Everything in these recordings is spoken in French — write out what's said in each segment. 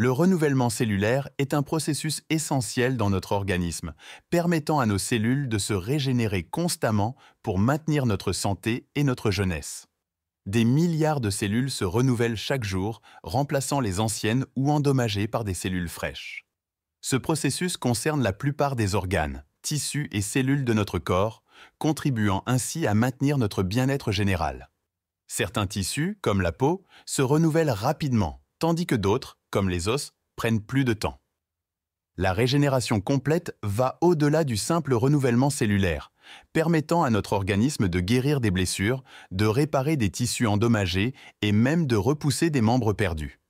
Le renouvellement cellulaire est un processus essentiel dans notre organisme, permettant à nos cellules de se régénérer constamment pour maintenir notre santé et notre jeunesse. Des milliards de cellules se renouvellent chaque jour, remplaçant les anciennes ou endommagées par des cellules fraîches. Ce processus concerne la plupart des organes, tissus et cellules de notre corps, contribuant ainsi à maintenir notre bien-être général. Certains tissus, comme la peau, se renouvellent rapidement, tandis que d'autres, comme les os, prennent plus de temps. La régénération complète va au-delà du simple renouvellement cellulaire, permettant à notre organisme de guérir des blessures, de réparer des tissus endommagés et même de repousser des membres perdus.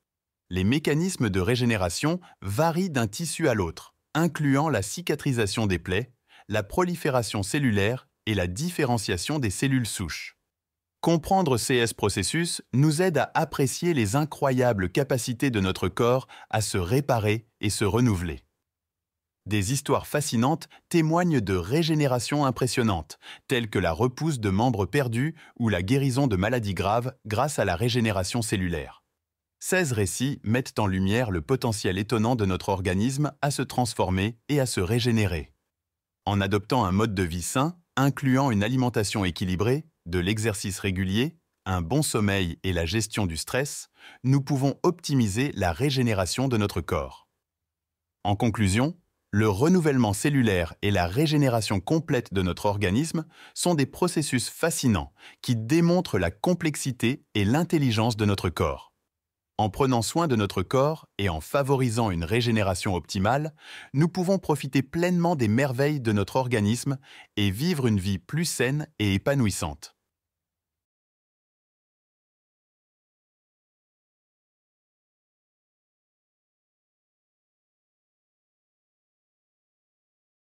Les mécanismes de régénération varient d'un tissu à l'autre, incluant la cicatrisation des plaies, la prolifération cellulaire et la différenciation des cellules souches. Comprendre CS processus nous aide à apprécier les incroyables capacités de notre corps à se réparer et se renouveler. Des histoires fascinantes témoignent de régénérations impressionnantes, telles que la repousse de membres perdus ou la guérison de maladies graves grâce à la régénération cellulaire. 16 récits mettent en lumière le potentiel étonnant de notre organisme à se transformer et à se régénérer. En adoptant un mode de vie sain, incluant une alimentation équilibrée, de l'exercice régulier, un bon sommeil et la gestion du stress, nous pouvons optimiser la régénération de notre corps. En conclusion, le renouvellement cellulaire et la régénération complète de notre organisme sont des processus fascinants qui démontrent la complexité et l'intelligence de notre corps. En prenant soin de notre corps et en favorisant une régénération optimale, nous pouvons profiter pleinement des merveilles de notre organisme et vivre une vie plus saine et épanouissante.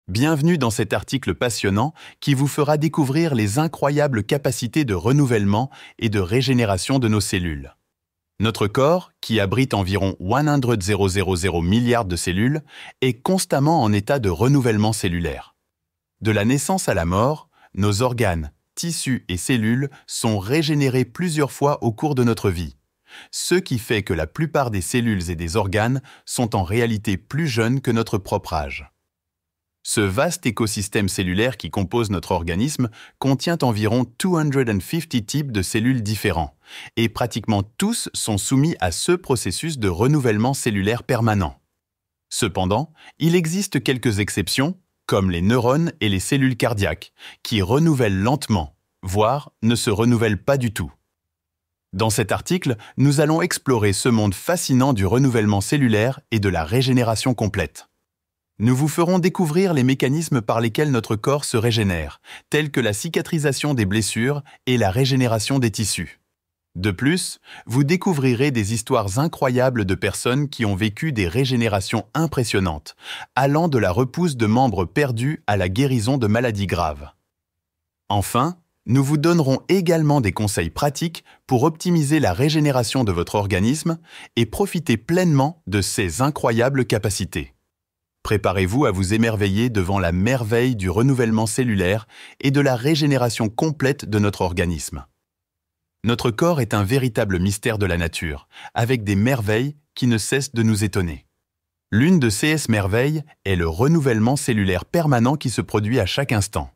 Bienvenue dans cet article passionnant qui vous fera découvrir les incroyables capacités de renouvellement et de régénération de nos cellules. Notre corps, qui abrite environ 100 000 milliards de cellules, est constamment en état de renouvellement cellulaire. De la naissance à la mort, nos organes, tissus et cellules sont régénérés plusieurs fois au cours de notre vie, ce qui fait que la plupart des cellules et des organes sont en réalité plus jeunes que notre propre âge. Ce vaste écosystème cellulaire qui compose notre organisme contient environ 250 types de cellules différents, et pratiquement tous sont soumis à ce processus de renouvellement cellulaire permanent. Cependant, il existe quelques exceptions, comme les neurones et les cellules cardiaques, qui renouvellent lentement, voire ne se renouvellent pas du tout. Dans cet article, nous allons explorer ce monde fascinant du renouvellement cellulaire et de la régénération complète. Nous vous ferons découvrir les mécanismes par lesquels notre corps se régénère, tels que la cicatrisation des blessures et la régénération des tissus. De plus, vous découvrirez des histoires incroyables de personnes qui ont vécu des régénérations impressionnantes, allant de la repousse de membres perdus à la guérison de maladies graves. Enfin, nous vous donnerons également des conseils pratiques pour optimiser la régénération de votre organisme et profiter pleinement de ses incroyables capacités. Préparez-vous à vous émerveiller devant la merveille du renouvellement cellulaire et de la régénération complète de notre organisme. Notre corps est un véritable mystère de la nature, avec des merveilles qui ne cessent de nous étonner. L'une de ces merveilles est le renouvellement cellulaire permanent qui se produit à chaque instant.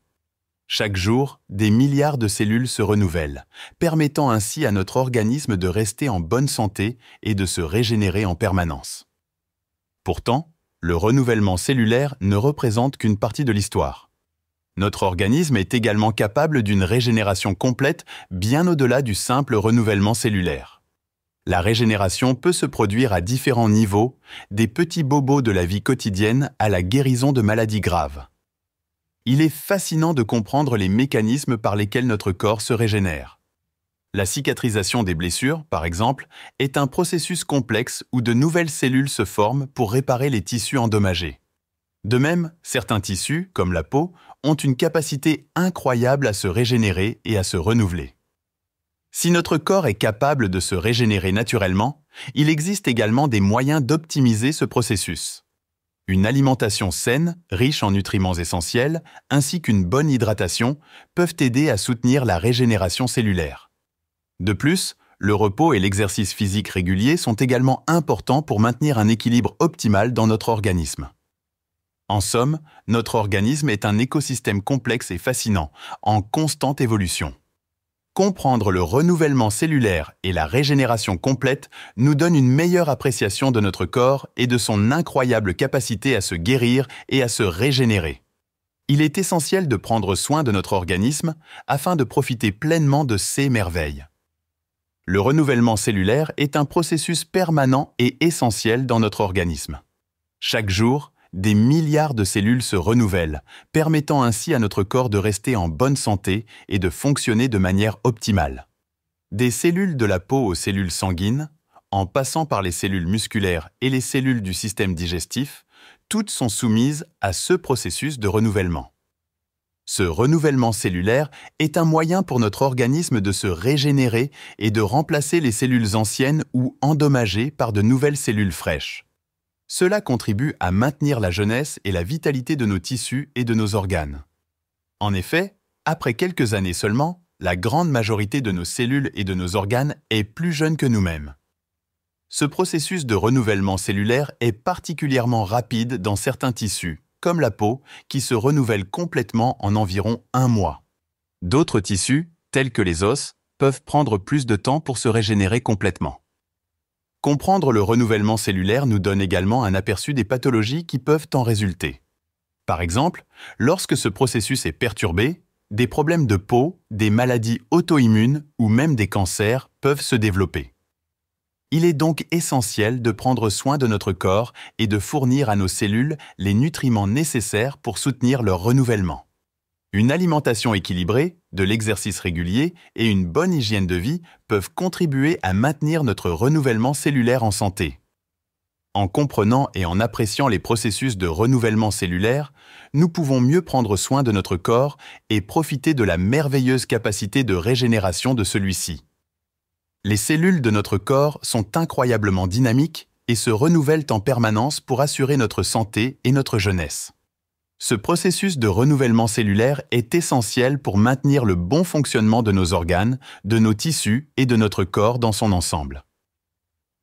Chaque jour, des milliards de cellules se renouvellent, permettant ainsi à notre organisme de rester en bonne santé et de se régénérer en permanence. Pourtant, le renouvellement cellulaire ne représente qu'une partie de l'histoire. Notre organisme est également capable d'une régénération complète bien au-delà du simple renouvellement cellulaire. La régénération peut se produire à différents niveaux, des petits bobos de la vie quotidienne à la guérison de maladies graves. Il est fascinant de comprendre les mécanismes par lesquels notre corps se régénère. La cicatrisation des blessures, par exemple, est un processus complexe où de nouvelles cellules se forment pour réparer les tissus endommagés. De même, certains tissus, comme la peau, ont une capacité incroyable à se régénérer et à se renouveler. Si notre corps est capable de se régénérer naturellement, il existe également des moyens d'optimiser ce processus. Une alimentation saine, riche en nutriments essentiels, ainsi qu'une bonne hydratation peuvent aider à soutenir la régénération cellulaire. De plus, le repos et l'exercice physique régulier sont également importants pour maintenir un équilibre optimal dans notre organisme. En somme, notre organisme est un écosystème complexe et fascinant, en constante évolution. Comprendre le renouvellement cellulaire et la régénération complète nous donne une meilleure appréciation de notre corps et de son incroyable capacité à se guérir et à se régénérer. Il est essentiel de prendre soin de notre organisme afin de profiter pleinement de ses merveilles le renouvellement cellulaire est un processus permanent et essentiel dans notre organisme. Chaque jour, des milliards de cellules se renouvellent, permettant ainsi à notre corps de rester en bonne santé et de fonctionner de manière optimale. Des cellules de la peau aux cellules sanguines, en passant par les cellules musculaires et les cellules du système digestif, toutes sont soumises à ce processus de renouvellement. Ce renouvellement cellulaire est un moyen pour notre organisme de se régénérer et de remplacer les cellules anciennes ou endommagées par de nouvelles cellules fraîches. Cela contribue à maintenir la jeunesse et la vitalité de nos tissus et de nos organes. En effet, après quelques années seulement, la grande majorité de nos cellules et de nos organes est plus jeune que nous-mêmes. Ce processus de renouvellement cellulaire est particulièrement rapide dans certains tissus, comme la peau, qui se renouvelle complètement en environ un mois. D'autres tissus, tels que les os, peuvent prendre plus de temps pour se régénérer complètement. Comprendre le renouvellement cellulaire nous donne également un aperçu des pathologies qui peuvent en résulter. Par exemple, lorsque ce processus est perturbé, des problèmes de peau, des maladies auto-immunes ou même des cancers peuvent se développer. Il est donc essentiel de prendre soin de notre corps et de fournir à nos cellules les nutriments nécessaires pour soutenir leur renouvellement. Une alimentation équilibrée, de l'exercice régulier et une bonne hygiène de vie peuvent contribuer à maintenir notre renouvellement cellulaire en santé. En comprenant et en appréciant les processus de renouvellement cellulaire, nous pouvons mieux prendre soin de notre corps et profiter de la merveilleuse capacité de régénération de celui-ci. Les cellules de notre corps sont incroyablement dynamiques et se renouvellent en permanence pour assurer notre santé et notre jeunesse. Ce processus de renouvellement cellulaire est essentiel pour maintenir le bon fonctionnement de nos organes, de nos tissus et de notre corps dans son ensemble.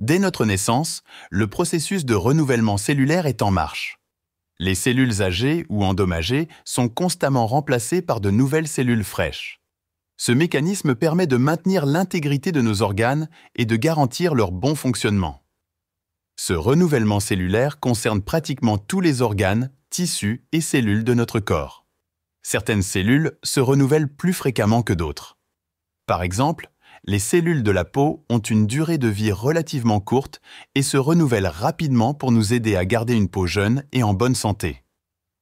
Dès notre naissance, le processus de renouvellement cellulaire est en marche. Les cellules âgées ou endommagées sont constamment remplacées par de nouvelles cellules fraîches. Ce mécanisme permet de maintenir l'intégrité de nos organes et de garantir leur bon fonctionnement. Ce renouvellement cellulaire concerne pratiquement tous les organes, tissus et cellules de notre corps. Certaines cellules se renouvellent plus fréquemment que d'autres. Par exemple, les cellules de la peau ont une durée de vie relativement courte et se renouvellent rapidement pour nous aider à garder une peau jeune et en bonne santé.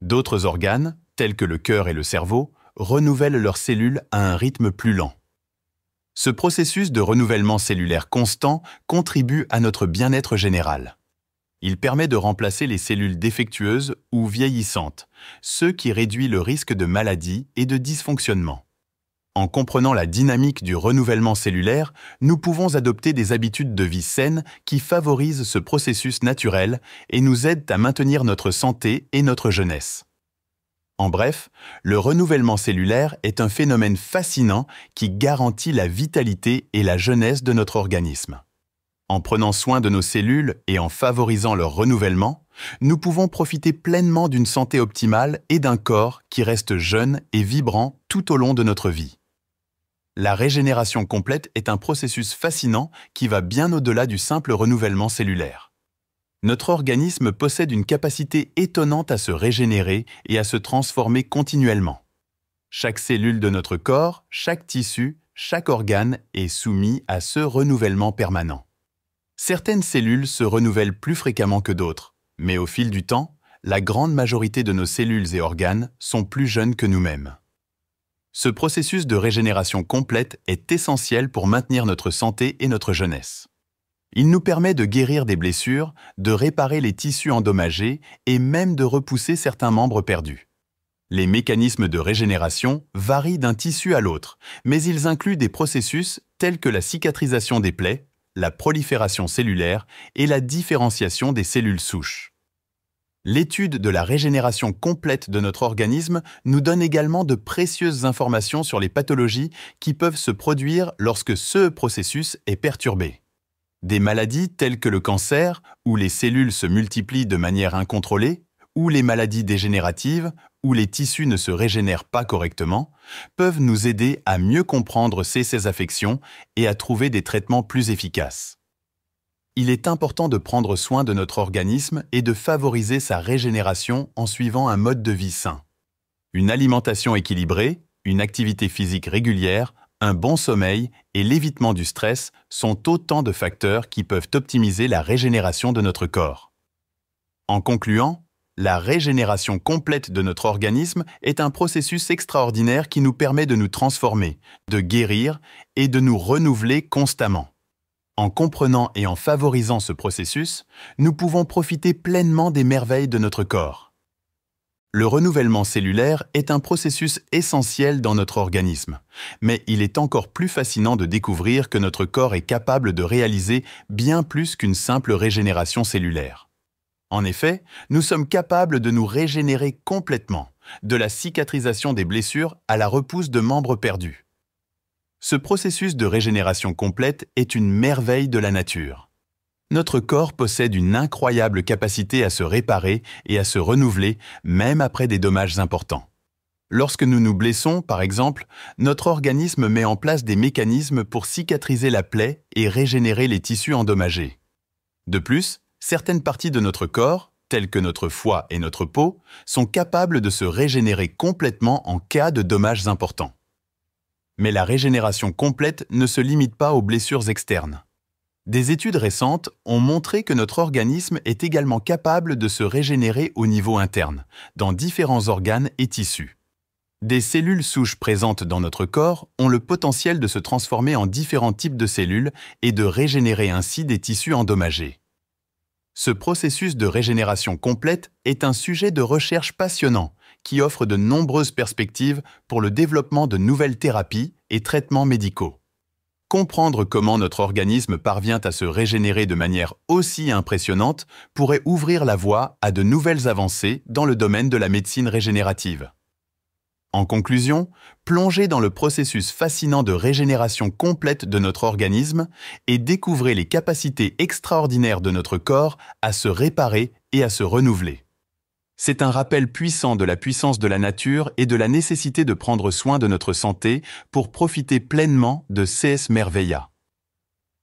D'autres organes, tels que le cœur et le cerveau, renouvellent leurs cellules à un rythme plus lent. Ce processus de renouvellement cellulaire constant contribue à notre bien-être général. Il permet de remplacer les cellules défectueuses ou vieillissantes, ce qui réduit le risque de maladie et de dysfonctionnement. En comprenant la dynamique du renouvellement cellulaire, nous pouvons adopter des habitudes de vie saines qui favorisent ce processus naturel et nous aident à maintenir notre santé et notre jeunesse. En bref, le renouvellement cellulaire est un phénomène fascinant qui garantit la vitalité et la jeunesse de notre organisme. En prenant soin de nos cellules et en favorisant leur renouvellement, nous pouvons profiter pleinement d'une santé optimale et d'un corps qui reste jeune et vibrant tout au long de notre vie. La régénération complète est un processus fascinant qui va bien au-delà du simple renouvellement cellulaire notre organisme possède une capacité étonnante à se régénérer et à se transformer continuellement. Chaque cellule de notre corps, chaque tissu, chaque organe est soumis à ce renouvellement permanent. Certaines cellules se renouvellent plus fréquemment que d'autres, mais au fil du temps, la grande majorité de nos cellules et organes sont plus jeunes que nous-mêmes. Ce processus de régénération complète est essentiel pour maintenir notre santé et notre jeunesse. Il nous permet de guérir des blessures, de réparer les tissus endommagés et même de repousser certains membres perdus. Les mécanismes de régénération varient d'un tissu à l'autre, mais ils incluent des processus tels que la cicatrisation des plaies, la prolifération cellulaire et la différenciation des cellules souches. L'étude de la régénération complète de notre organisme nous donne également de précieuses informations sur les pathologies qui peuvent se produire lorsque ce processus est perturbé des maladies telles que le cancer, où les cellules se multiplient de manière incontrôlée, ou les maladies dégénératives, où les tissus ne se régénèrent pas correctement, peuvent nous aider à mieux comprendre ces, ces affections et à trouver des traitements plus efficaces. Il est important de prendre soin de notre organisme et de favoriser sa régénération en suivant un mode de vie sain. Une alimentation équilibrée, une activité physique régulière, un bon sommeil et l'évitement du stress sont autant de facteurs qui peuvent optimiser la régénération de notre corps. En concluant, la régénération complète de notre organisme est un processus extraordinaire qui nous permet de nous transformer, de guérir et de nous renouveler constamment. En comprenant et en favorisant ce processus, nous pouvons profiter pleinement des merveilles de notre corps. Le renouvellement cellulaire est un processus essentiel dans notre organisme, mais il est encore plus fascinant de découvrir que notre corps est capable de réaliser bien plus qu'une simple régénération cellulaire. En effet, nous sommes capables de nous régénérer complètement, de la cicatrisation des blessures à la repousse de membres perdus. Ce processus de régénération complète est une merveille de la nature. Notre corps possède une incroyable capacité à se réparer et à se renouveler, même après des dommages importants. Lorsque nous nous blessons, par exemple, notre organisme met en place des mécanismes pour cicatriser la plaie et régénérer les tissus endommagés. De plus, certaines parties de notre corps, telles que notre foie et notre peau, sont capables de se régénérer complètement en cas de dommages importants. Mais la régénération complète ne se limite pas aux blessures externes. Des études récentes ont montré que notre organisme est également capable de se régénérer au niveau interne, dans différents organes et tissus. Des cellules souches présentes dans notre corps ont le potentiel de se transformer en différents types de cellules et de régénérer ainsi des tissus endommagés. Ce processus de régénération complète est un sujet de recherche passionnant qui offre de nombreuses perspectives pour le développement de nouvelles thérapies et traitements médicaux. Comprendre comment notre organisme parvient à se régénérer de manière aussi impressionnante pourrait ouvrir la voie à de nouvelles avancées dans le domaine de la médecine régénérative. En conclusion, plongez dans le processus fascinant de régénération complète de notre organisme et découvrez les capacités extraordinaires de notre corps à se réparer et à se renouveler. C'est un rappel puissant de la puissance de la nature et de la nécessité de prendre soin de notre santé pour profiter pleinement de CS Merveilla.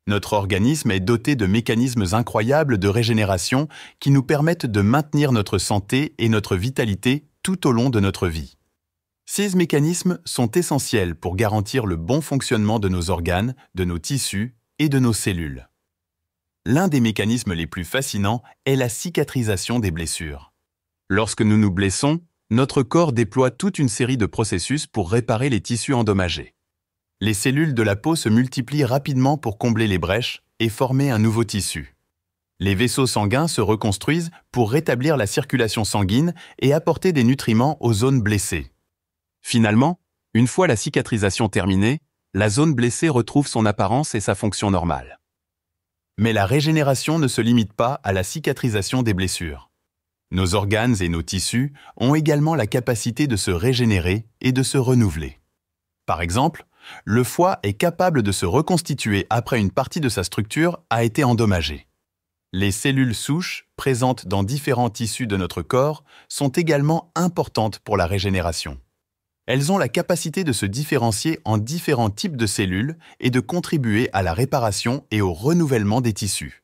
Notre organisme est doté de mécanismes incroyables de régénération qui nous permettent de maintenir notre santé et notre vitalité tout au long de notre vie. Ces mécanismes sont essentiels pour garantir le bon fonctionnement de nos organes, de nos tissus et de nos cellules. L'un des mécanismes les plus fascinants est la cicatrisation des blessures. Lorsque nous nous blessons, notre corps déploie toute une série de processus pour réparer les tissus endommagés. Les cellules de la peau se multiplient rapidement pour combler les brèches et former un nouveau tissu. Les vaisseaux sanguins se reconstruisent pour rétablir la circulation sanguine et apporter des nutriments aux zones blessées. Finalement, une fois la cicatrisation terminée, la zone blessée retrouve son apparence et sa fonction normale. Mais la régénération ne se limite pas à la cicatrisation des blessures. Nos organes et nos tissus ont également la capacité de se régénérer et de se renouveler. Par exemple, le foie est capable de se reconstituer après une partie de sa structure a été endommagée. Les cellules souches, présentes dans différents tissus de notre corps, sont également importantes pour la régénération. Elles ont la capacité de se différencier en différents types de cellules et de contribuer à la réparation et au renouvellement des tissus.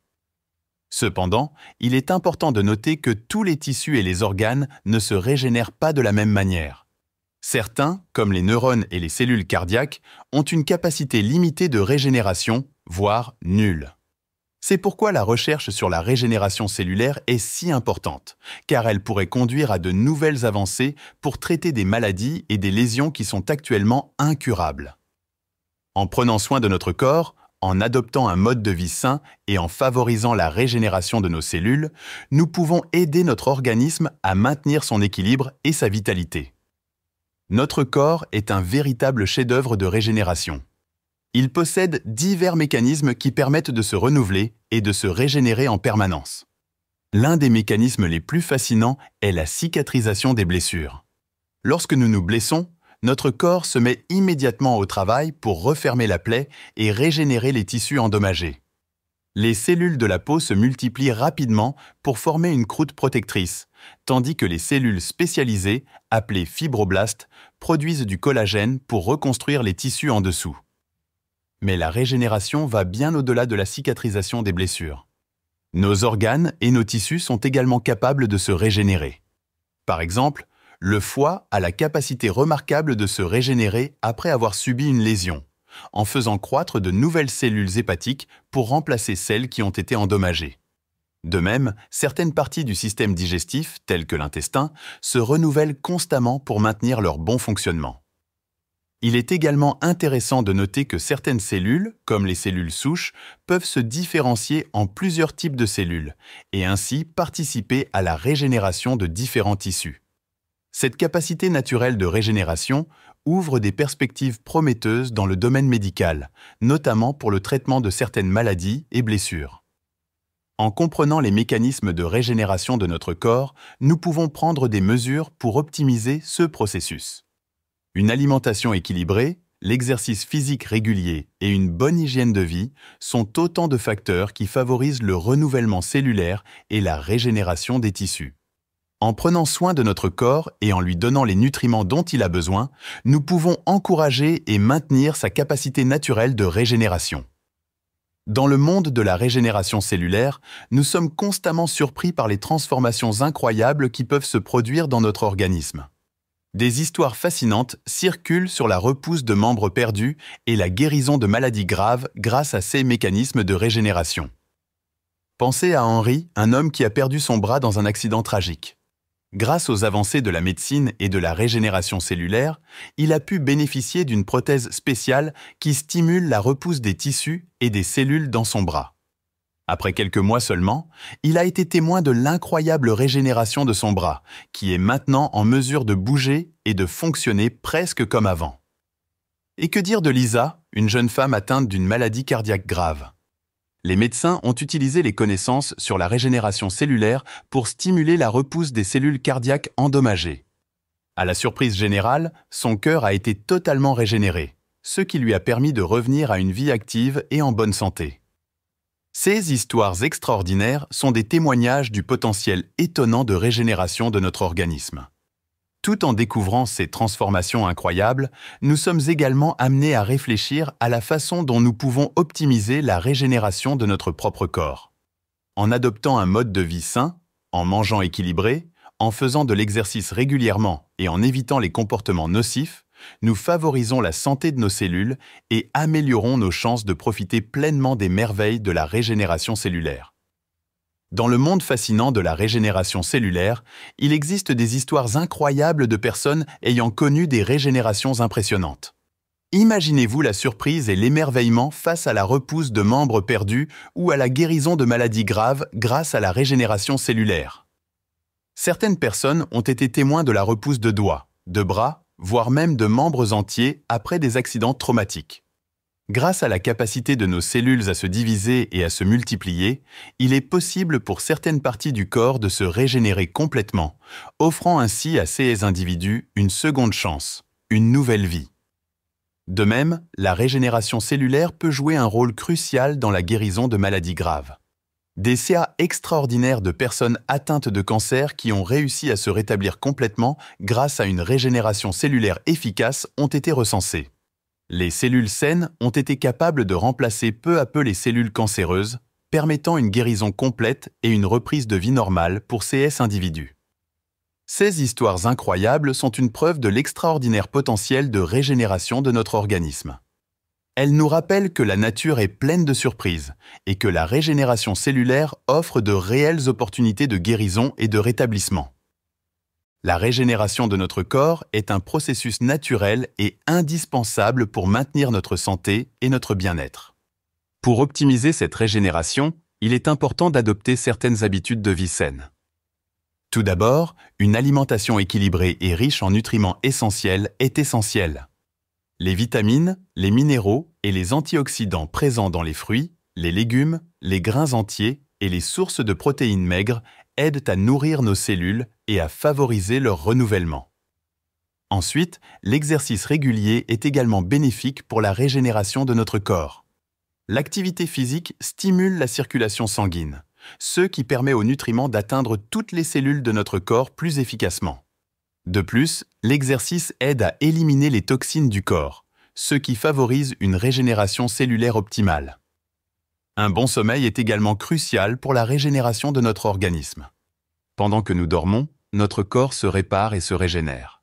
Cependant, il est important de noter que tous les tissus et les organes ne se régénèrent pas de la même manière. Certains, comme les neurones et les cellules cardiaques, ont une capacité limitée de régénération, voire nulle. C'est pourquoi la recherche sur la régénération cellulaire est si importante, car elle pourrait conduire à de nouvelles avancées pour traiter des maladies et des lésions qui sont actuellement incurables. En prenant soin de notre corps, en adoptant un mode de vie sain et en favorisant la régénération de nos cellules, nous pouvons aider notre organisme à maintenir son équilibre et sa vitalité. Notre corps est un véritable chef-d'œuvre de régénération. Il possède divers mécanismes qui permettent de se renouveler et de se régénérer en permanence. L'un des mécanismes les plus fascinants est la cicatrisation des blessures. Lorsque nous nous blessons, notre corps se met immédiatement au travail pour refermer la plaie et régénérer les tissus endommagés. Les cellules de la peau se multiplient rapidement pour former une croûte protectrice, tandis que les cellules spécialisées, appelées fibroblastes, produisent du collagène pour reconstruire les tissus en dessous. Mais la régénération va bien au-delà de la cicatrisation des blessures. Nos organes et nos tissus sont également capables de se régénérer. Par exemple, le foie a la capacité remarquable de se régénérer après avoir subi une lésion, en faisant croître de nouvelles cellules hépatiques pour remplacer celles qui ont été endommagées. De même, certaines parties du système digestif, telles que l'intestin, se renouvellent constamment pour maintenir leur bon fonctionnement. Il est également intéressant de noter que certaines cellules, comme les cellules souches, peuvent se différencier en plusieurs types de cellules et ainsi participer à la régénération de différents tissus. Cette capacité naturelle de régénération ouvre des perspectives prometteuses dans le domaine médical, notamment pour le traitement de certaines maladies et blessures. En comprenant les mécanismes de régénération de notre corps, nous pouvons prendre des mesures pour optimiser ce processus. Une alimentation équilibrée, l'exercice physique régulier et une bonne hygiène de vie sont autant de facteurs qui favorisent le renouvellement cellulaire et la régénération des tissus. En prenant soin de notre corps et en lui donnant les nutriments dont il a besoin, nous pouvons encourager et maintenir sa capacité naturelle de régénération. Dans le monde de la régénération cellulaire, nous sommes constamment surpris par les transformations incroyables qui peuvent se produire dans notre organisme. Des histoires fascinantes circulent sur la repousse de membres perdus et la guérison de maladies graves grâce à ces mécanismes de régénération. Pensez à Henri, un homme qui a perdu son bras dans un accident tragique. Grâce aux avancées de la médecine et de la régénération cellulaire, il a pu bénéficier d'une prothèse spéciale qui stimule la repousse des tissus et des cellules dans son bras. Après quelques mois seulement, il a été témoin de l'incroyable régénération de son bras, qui est maintenant en mesure de bouger et de fonctionner presque comme avant. Et que dire de Lisa, une jeune femme atteinte d'une maladie cardiaque grave les médecins ont utilisé les connaissances sur la régénération cellulaire pour stimuler la repousse des cellules cardiaques endommagées. À la surprise générale, son cœur a été totalement régénéré, ce qui lui a permis de revenir à une vie active et en bonne santé. Ces histoires extraordinaires sont des témoignages du potentiel étonnant de régénération de notre organisme. Tout en découvrant ces transformations incroyables, nous sommes également amenés à réfléchir à la façon dont nous pouvons optimiser la régénération de notre propre corps. En adoptant un mode de vie sain, en mangeant équilibré, en faisant de l'exercice régulièrement et en évitant les comportements nocifs, nous favorisons la santé de nos cellules et améliorons nos chances de profiter pleinement des merveilles de la régénération cellulaire. Dans le monde fascinant de la régénération cellulaire, il existe des histoires incroyables de personnes ayant connu des régénérations impressionnantes. Imaginez-vous la surprise et l'émerveillement face à la repousse de membres perdus ou à la guérison de maladies graves grâce à la régénération cellulaire. Certaines personnes ont été témoins de la repousse de doigts, de bras, voire même de membres entiers après des accidents traumatiques. Grâce à la capacité de nos cellules à se diviser et à se multiplier, il est possible pour certaines parties du corps de se régénérer complètement, offrant ainsi à ces individus une seconde chance, une nouvelle vie. De même, la régénération cellulaire peut jouer un rôle crucial dans la guérison de maladies graves. Des CA extraordinaires de personnes atteintes de cancer qui ont réussi à se rétablir complètement grâce à une régénération cellulaire efficace ont été recensés. Les cellules saines ont été capables de remplacer peu à peu les cellules cancéreuses, permettant une guérison complète et une reprise de vie normale pour ces individus. Ces histoires incroyables sont une preuve de l'extraordinaire potentiel de régénération de notre organisme. Elles nous rappellent que la nature est pleine de surprises et que la régénération cellulaire offre de réelles opportunités de guérison et de rétablissement. La régénération de notre corps est un processus naturel et indispensable pour maintenir notre santé et notre bien-être. Pour optimiser cette régénération, il est important d'adopter certaines habitudes de vie saines. Tout d'abord, une alimentation équilibrée et riche en nutriments essentiels est essentielle. Les vitamines, les minéraux et les antioxydants présents dans les fruits, les légumes, les grains entiers et les sources de protéines maigres aident à nourrir nos cellules et à favoriser leur renouvellement. Ensuite, l'exercice régulier est également bénéfique pour la régénération de notre corps. L'activité physique stimule la circulation sanguine, ce qui permet aux nutriments d'atteindre toutes les cellules de notre corps plus efficacement. De plus, l'exercice aide à éliminer les toxines du corps, ce qui favorise une régénération cellulaire optimale. Un bon sommeil est également crucial pour la régénération de notre organisme. Pendant que nous dormons, notre corps se répare et se régénère.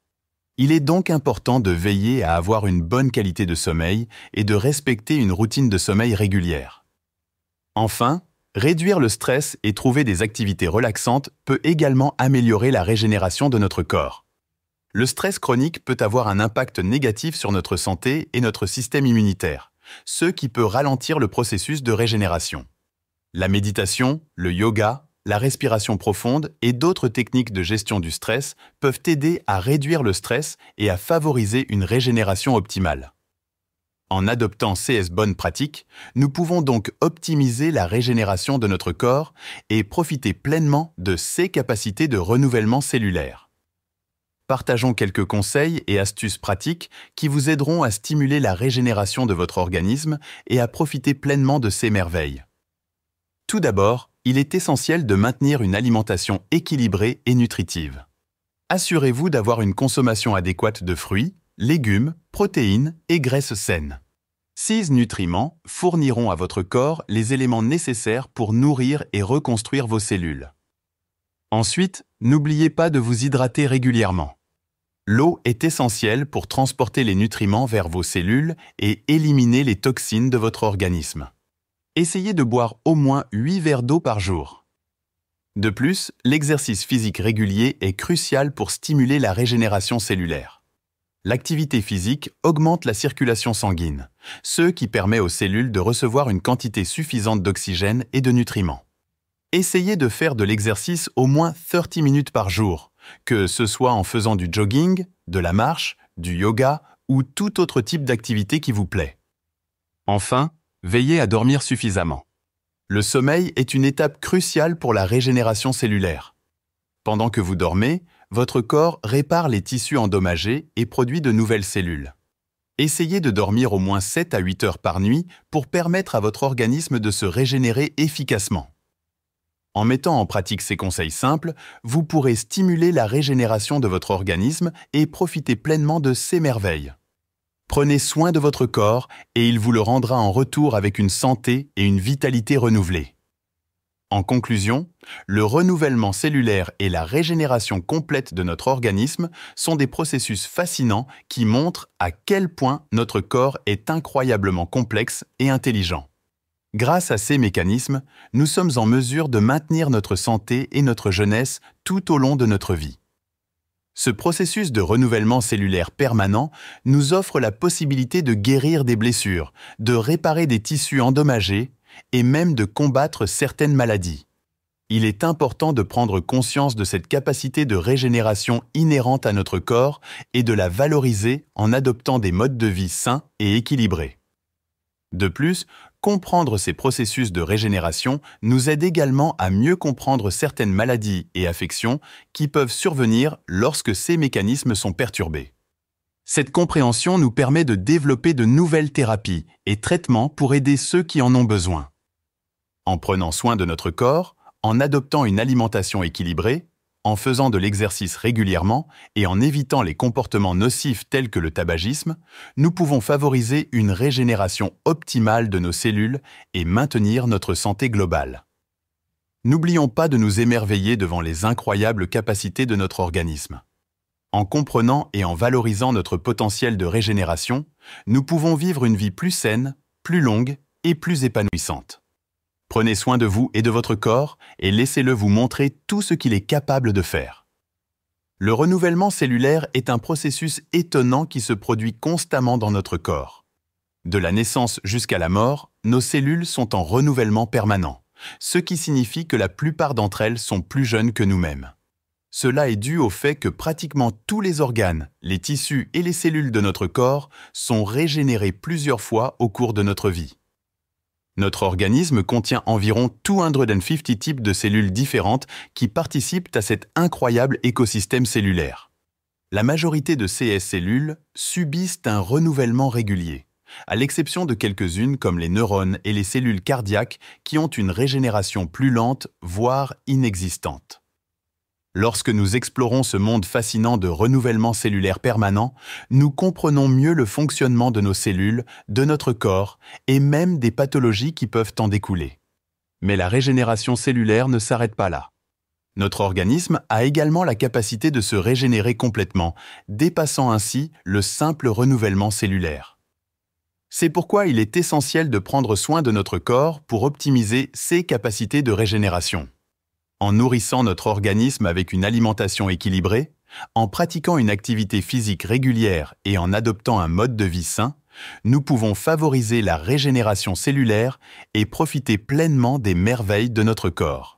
Il est donc important de veiller à avoir une bonne qualité de sommeil et de respecter une routine de sommeil régulière. Enfin, réduire le stress et trouver des activités relaxantes peut également améliorer la régénération de notre corps. Le stress chronique peut avoir un impact négatif sur notre santé et notre système immunitaire ce qui peut ralentir le processus de régénération. La méditation, le yoga, la respiration profonde et d'autres techniques de gestion du stress peuvent aider à réduire le stress et à favoriser une régénération optimale. En adoptant ces bonnes pratiques, nous pouvons donc optimiser la régénération de notre corps et profiter pleinement de ses capacités de renouvellement cellulaire partageons quelques conseils et astuces pratiques qui vous aideront à stimuler la régénération de votre organisme et à profiter pleinement de ces merveilles. Tout d'abord, il est essentiel de maintenir une alimentation équilibrée et nutritive. Assurez-vous d'avoir une consommation adéquate de fruits, légumes, protéines et graisses saines. Six nutriments fourniront à votre corps les éléments nécessaires pour nourrir et reconstruire vos cellules. Ensuite, n'oubliez pas de vous hydrater régulièrement. L'eau est essentielle pour transporter les nutriments vers vos cellules et éliminer les toxines de votre organisme. Essayez de boire au moins 8 verres d'eau par jour. De plus, l'exercice physique régulier est crucial pour stimuler la régénération cellulaire. L'activité physique augmente la circulation sanguine, ce qui permet aux cellules de recevoir une quantité suffisante d'oxygène et de nutriments essayez de faire de l'exercice au moins 30 minutes par jour, que ce soit en faisant du jogging, de la marche, du yoga ou tout autre type d'activité qui vous plaît. Enfin, veillez à dormir suffisamment. Le sommeil est une étape cruciale pour la régénération cellulaire. Pendant que vous dormez, votre corps répare les tissus endommagés et produit de nouvelles cellules. Essayez de dormir au moins 7 à 8 heures par nuit pour permettre à votre organisme de se régénérer efficacement. En mettant en pratique ces conseils simples, vous pourrez stimuler la régénération de votre organisme et profiter pleinement de ses merveilles. Prenez soin de votre corps et il vous le rendra en retour avec une santé et une vitalité renouvelées. En conclusion, le renouvellement cellulaire et la régénération complète de notre organisme sont des processus fascinants qui montrent à quel point notre corps est incroyablement complexe et intelligent. Grâce à ces mécanismes, nous sommes en mesure de maintenir notre santé et notre jeunesse tout au long de notre vie. Ce processus de renouvellement cellulaire permanent nous offre la possibilité de guérir des blessures, de réparer des tissus endommagés et même de combattre certaines maladies. Il est important de prendre conscience de cette capacité de régénération inhérente à notre corps et de la valoriser en adoptant des modes de vie sains et équilibrés. De plus, comprendre ces processus de régénération nous aide également à mieux comprendre certaines maladies et affections qui peuvent survenir lorsque ces mécanismes sont perturbés. Cette compréhension nous permet de développer de nouvelles thérapies et traitements pour aider ceux qui en ont besoin. En prenant soin de notre corps, en adoptant une alimentation équilibrée, en faisant de l'exercice régulièrement et en évitant les comportements nocifs tels que le tabagisme, nous pouvons favoriser une régénération optimale de nos cellules et maintenir notre santé globale. N'oublions pas de nous émerveiller devant les incroyables capacités de notre organisme. En comprenant et en valorisant notre potentiel de régénération, nous pouvons vivre une vie plus saine, plus longue et plus épanouissante. Prenez soin de vous et de votre corps et laissez-le vous montrer tout ce qu'il est capable de faire. Le renouvellement cellulaire est un processus étonnant qui se produit constamment dans notre corps. De la naissance jusqu'à la mort, nos cellules sont en renouvellement permanent, ce qui signifie que la plupart d'entre elles sont plus jeunes que nous-mêmes. Cela est dû au fait que pratiquement tous les organes, les tissus et les cellules de notre corps sont régénérés plusieurs fois au cours de notre vie. Notre organisme contient environ 250 types de cellules différentes qui participent à cet incroyable écosystème cellulaire. La majorité de ces cellules subissent un renouvellement régulier, à l'exception de quelques-unes comme les neurones et les cellules cardiaques qui ont une régénération plus lente, voire inexistante. Lorsque nous explorons ce monde fascinant de renouvellement cellulaire permanent, nous comprenons mieux le fonctionnement de nos cellules, de notre corps et même des pathologies qui peuvent en découler. Mais la régénération cellulaire ne s'arrête pas là. Notre organisme a également la capacité de se régénérer complètement, dépassant ainsi le simple renouvellement cellulaire. C'est pourquoi il est essentiel de prendre soin de notre corps pour optimiser ses capacités de régénération en nourrissant notre organisme avec une alimentation équilibrée, en pratiquant une activité physique régulière et en adoptant un mode de vie sain, nous pouvons favoriser la régénération cellulaire et profiter pleinement des merveilles de notre corps.